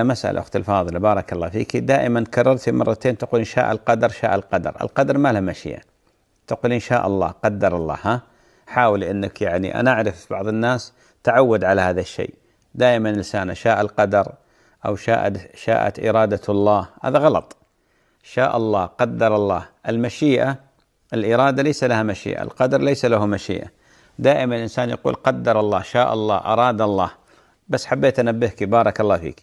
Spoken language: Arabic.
مسألة أخت الفاضلة بارك الله فيك دائما كررت مرتين تقول إن شاء القدر شاء القدر القدر ما له مشيئة تقول إن شاء الله قدر الله ها حاول أنك يعني أنا أعرف بعض الناس تعود على هذا الشيء دائما لسانه شاء القدر أو شاءت شاءت إرادة الله هذا غلط شاء الله قدر الله المشيئة الإرادة ليس لها مشيئة القدر ليس له مشيئة دائما الإنسان يقول قدر الله شاء الله أراد الله بس حبيت أنبهك بارك الله فيك